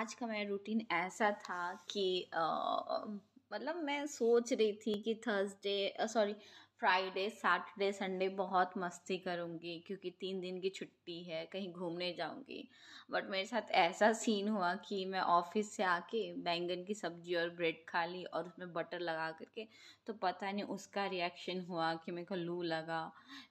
आज का मेरा रूटीन ऐसा था कि मतलब मैं सोच रही थी कि Thursday sorry Friday Saturday Sunday बहुत मस्ती करूँगी क्योंकि तीन दिन की छुट्टी है कहीं घूमने जाऊँगी बट मेरे साथ ऐसा सीन हुआ कि मैं ऑफिस से आके बैंगन की सब्जी और ब्रेड खा ली और उसमें बटर लगा करके तो पता नहीं उसका रिएक्शन हुआ कि मेरे को लू लगा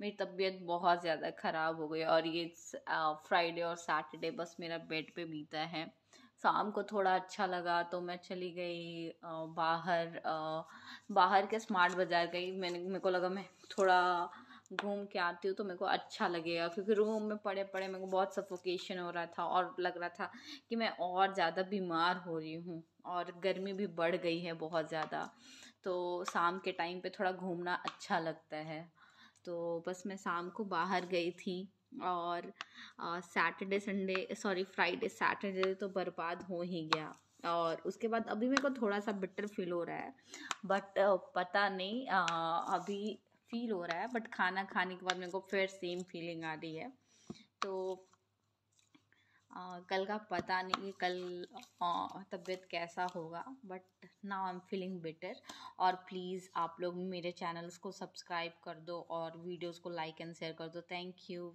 मेरी तबीयत बहुत ज़्यादा ख़राब हो गई और ये फ्राइडे और सैटरडे बस मेरा बेड पे बीता है शाम को थोड़ा अच्छा लगा तो मैं चली गई बाहर बाहर के स्मार्ट बाज़ार गई मैंने मेरे को लगा मैं थोड़ा घूम के आती हूँ तो मेरे को अच्छा लगेगा क्योंकि रूम में पड़े पड़े मेरे को बहुत सफोकेशन हो रहा था और लग रहा था कि मैं और ज़्यादा बीमार हो रही हूँ और गर्मी भी बढ़ गई है बहुत ज़्यादा तो शाम के टाइम पे थोड़ा घूमना अच्छा लगता है तो बस मैं शाम को बाहर गई थी और Saturday Sunday sorry Friday Saturday तो बर्बाद हो ही गया और उसके बाद अभी मेरे को थोड़ा सा बिटर फील हो रहा है बट पता नहीं आ, अभी फील हो रहा है बट खाना खाने के बाद मेरे को फिर सेम फीलिंग आ रही है तो आ, कल का पता नहीं कि कल तबीयत कैसा होगा but now I am feeling better और प्लीज़ आप लोग मेरे चैनल्स को सब्सक्राइब कर दो और वीडियोस को लाइक एंड शेयर कर दो थैंक यू